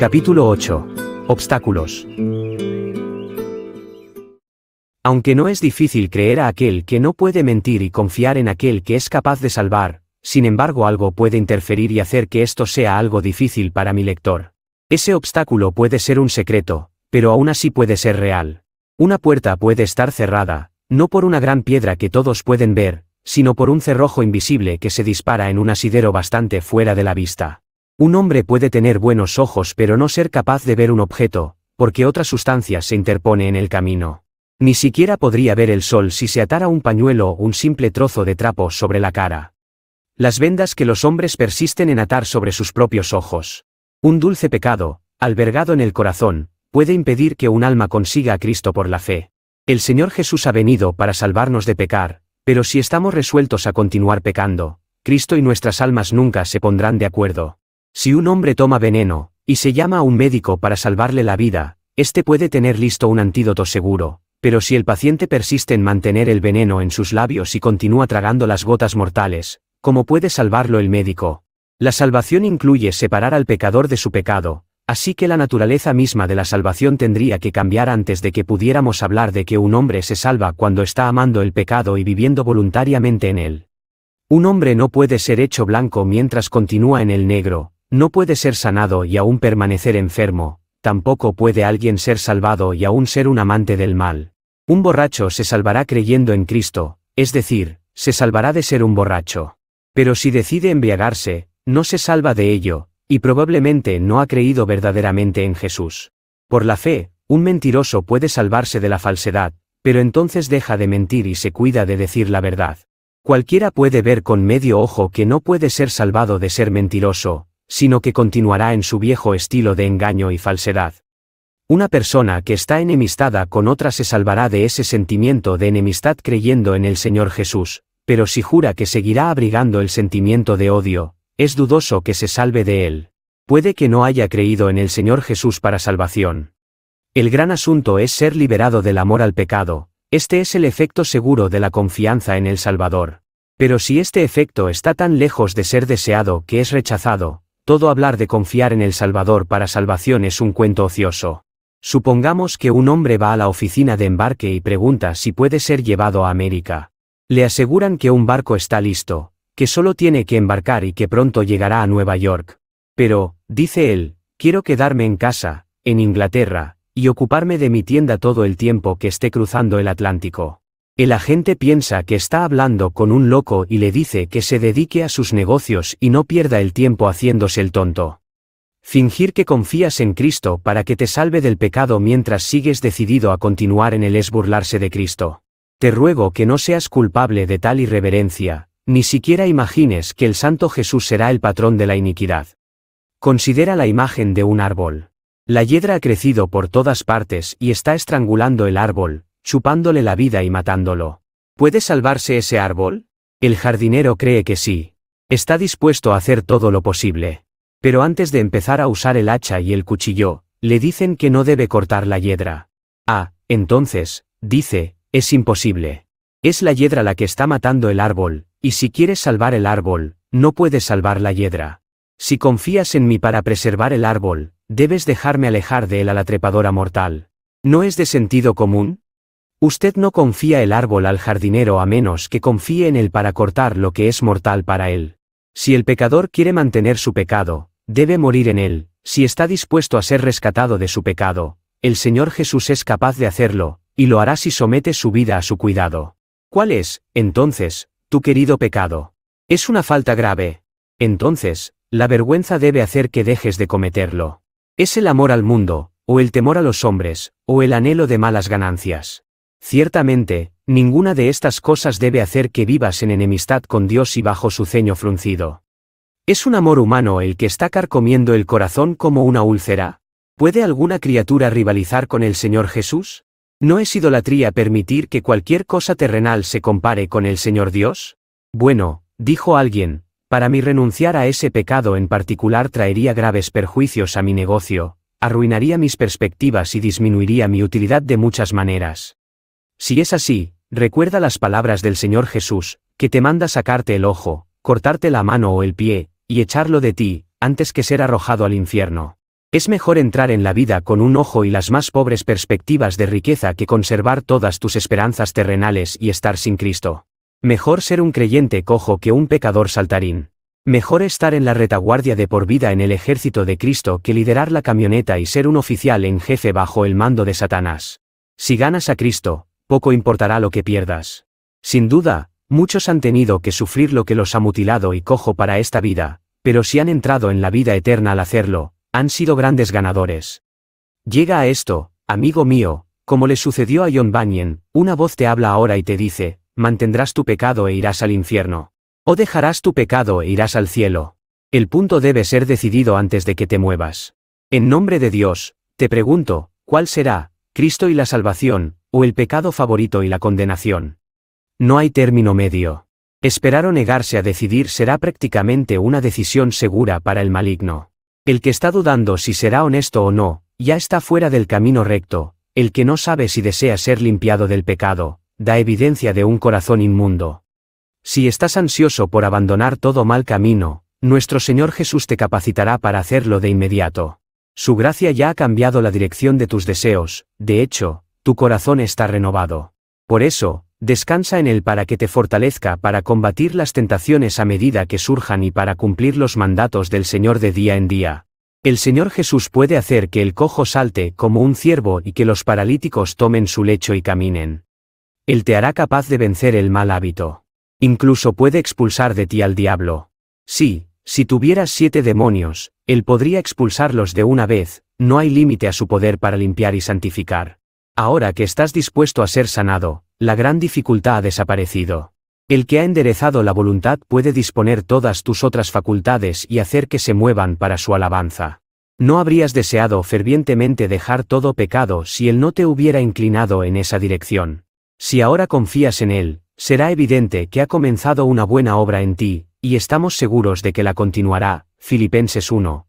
Capítulo 8. Obstáculos. Aunque no es difícil creer a aquel que no puede mentir y confiar en aquel que es capaz de salvar, sin embargo algo puede interferir y hacer que esto sea algo difícil para mi lector. Ese obstáculo puede ser un secreto, pero aún así puede ser real. Una puerta puede estar cerrada, no por una gran piedra que todos pueden ver, sino por un cerrojo invisible que se dispara en un asidero bastante fuera de la vista. Un hombre puede tener buenos ojos pero no ser capaz de ver un objeto, porque otra sustancia se interpone en el camino. Ni siquiera podría ver el sol si se atara un pañuelo o un simple trozo de trapo sobre la cara. Las vendas que los hombres persisten en atar sobre sus propios ojos. Un dulce pecado, albergado en el corazón, puede impedir que un alma consiga a Cristo por la fe. El Señor Jesús ha venido para salvarnos de pecar, pero si estamos resueltos a continuar pecando, Cristo y nuestras almas nunca se pondrán de acuerdo. Si un hombre toma veneno, y se llama a un médico para salvarle la vida, este puede tener listo un antídoto seguro, pero si el paciente persiste en mantener el veneno en sus labios y continúa tragando las gotas mortales, ¿cómo puede salvarlo el médico? La salvación incluye separar al pecador de su pecado, así que la naturaleza misma de la salvación tendría que cambiar antes de que pudiéramos hablar de que un hombre se salva cuando está amando el pecado y viviendo voluntariamente en él. Un hombre no puede ser hecho blanco mientras continúa en el negro, no puede ser sanado y aún permanecer enfermo, tampoco puede alguien ser salvado y aún ser un amante del mal. Un borracho se salvará creyendo en Cristo, es decir, se salvará de ser un borracho. Pero si decide embriagarse, no se salva de ello, y probablemente no ha creído verdaderamente en Jesús. Por la fe, un mentiroso puede salvarse de la falsedad, pero entonces deja de mentir y se cuida de decir la verdad. Cualquiera puede ver con medio ojo que no puede ser salvado de ser mentiroso, sino que continuará en su viejo estilo de engaño y falsedad. Una persona que está enemistada con otra se salvará de ese sentimiento de enemistad creyendo en el Señor Jesús, pero si jura que seguirá abrigando el sentimiento de odio, es dudoso que se salve de él. Puede que no haya creído en el Señor Jesús para salvación. El gran asunto es ser liberado del amor al pecado, este es el efecto seguro de la confianza en el Salvador. Pero si este efecto está tan lejos de ser deseado que es rechazado, todo hablar de confiar en el Salvador para salvación es un cuento ocioso. Supongamos que un hombre va a la oficina de embarque y pregunta si puede ser llevado a América. Le aseguran que un barco está listo, que solo tiene que embarcar y que pronto llegará a Nueva York. Pero, dice él, quiero quedarme en casa, en Inglaterra, y ocuparme de mi tienda todo el tiempo que esté cruzando el Atlántico. El agente piensa que está hablando con un loco y le dice que se dedique a sus negocios y no pierda el tiempo haciéndose el tonto. Fingir que confías en Cristo para que te salve del pecado mientras sigues decidido a continuar en el es burlarse de Cristo. Te ruego que no seas culpable de tal irreverencia, ni siquiera imagines que el Santo Jesús será el patrón de la iniquidad. Considera la imagen de un árbol. La hiedra ha crecido por todas partes y está estrangulando el árbol, chupándole la vida y matándolo. ¿Puede salvarse ese árbol? El jardinero cree que sí. Está dispuesto a hacer todo lo posible. Pero antes de empezar a usar el hacha y el cuchillo, le dicen que no debe cortar la hiedra. Ah, entonces, dice, es imposible. Es la hiedra la que está matando el árbol, y si quieres salvar el árbol, no puedes salvar la hiedra. Si confías en mí para preservar el árbol, debes dejarme alejar de él a la trepadora mortal. ¿No es de sentido común? Usted no confía el árbol al jardinero a menos que confíe en él para cortar lo que es mortal para él. Si el pecador quiere mantener su pecado, debe morir en él, si está dispuesto a ser rescatado de su pecado, el Señor Jesús es capaz de hacerlo, y lo hará si somete su vida a su cuidado. ¿Cuál es, entonces, tu querido pecado? Es una falta grave. Entonces, la vergüenza debe hacer que dejes de cometerlo. Es el amor al mundo, o el temor a los hombres, o el anhelo de malas ganancias. Ciertamente, ninguna de estas cosas debe hacer que vivas en enemistad con Dios y bajo su ceño fruncido. Es un amor humano el que está carcomiendo el corazón como una úlcera. ¿Puede alguna criatura rivalizar con el Señor Jesús? ¿No es idolatría permitir que cualquier cosa terrenal se compare con el Señor Dios? Bueno, dijo alguien, para mí renunciar a ese pecado en particular traería graves perjuicios a mi negocio, arruinaría mis perspectivas y disminuiría mi utilidad de muchas maneras. Si es así, recuerda las palabras del Señor Jesús, que te manda sacarte el ojo, cortarte la mano o el pie, y echarlo de ti, antes que ser arrojado al infierno. Es mejor entrar en la vida con un ojo y las más pobres perspectivas de riqueza que conservar todas tus esperanzas terrenales y estar sin Cristo. Mejor ser un creyente cojo que un pecador saltarín. Mejor estar en la retaguardia de por vida en el ejército de Cristo que liderar la camioneta y ser un oficial en jefe bajo el mando de Satanás. Si ganas a Cristo, poco importará lo que pierdas. Sin duda, muchos han tenido que sufrir lo que los ha mutilado y cojo para esta vida, pero si han entrado en la vida eterna al hacerlo, han sido grandes ganadores. Llega a esto, amigo mío, como le sucedió a John Bunyan, una voz te habla ahora y te dice, mantendrás tu pecado e irás al infierno. O dejarás tu pecado e irás al cielo. El punto debe ser decidido antes de que te muevas. En nombre de Dios, te pregunto, ¿cuál será, Cristo y la salvación, o el pecado favorito y la condenación. No hay término medio. Esperar o negarse a decidir será prácticamente una decisión segura para el maligno. El que está dudando si será honesto o no, ya está fuera del camino recto, el que no sabe si desea ser limpiado del pecado, da evidencia de un corazón inmundo. Si estás ansioso por abandonar todo mal camino, nuestro Señor Jesús te capacitará para hacerlo de inmediato. Su gracia ya ha cambiado la dirección de tus deseos, de hecho, tu corazón está renovado. Por eso, descansa en Él para que te fortalezca para combatir las tentaciones a medida que surjan y para cumplir los mandatos del Señor de día en día. El Señor Jesús puede hacer que el cojo salte como un ciervo y que los paralíticos tomen su lecho y caminen. Él te hará capaz de vencer el mal hábito. Incluso puede expulsar de ti al diablo. Sí, si tuvieras siete demonios, Él podría expulsarlos de una vez, no hay límite a su poder para limpiar y santificar. Ahora que estás dispuesto a ser sanado, la gran dificultad ha desaparecido. El que ha enderezado la voluntad puede disponer todas tus otras facultades y hacer que se muevan para su alabanza. No habrías deseado fervientemente dejar todo pecado si él no te hubiera inclinado en esa dirección. Si ahora confías en él, será evidente que ha comenzado una buena obra en ti, y estamos seguros de que la continuará. Filipenses 1,